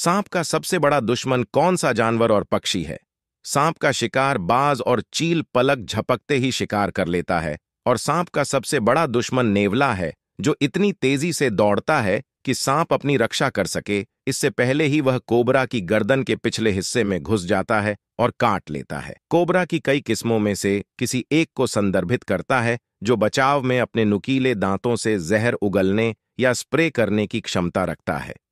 सांप का सबसे बड़ा दुश्मन कौन सा जानवर और पक्षी है सांप का शिकार बाज और चील पलक झपकते ही शिकार कर लेता है और सांप का सबसे बड़ा दुश्मन नेवला है जो इतनी तेजी से दौड़ता है कि सांप अपनी रक्षा कर सके इससे पहले ही वह कोबरा की गर्दन के पिछले हिस्से में घुस जाता है और काट लेता है कोबरा की कई किस्मों में से किसी एक को संदर्भित करता है जो बचाव में अपने नुकीले दांतों से जहर उगलने या स्प्रे करने की क्षमता रखता है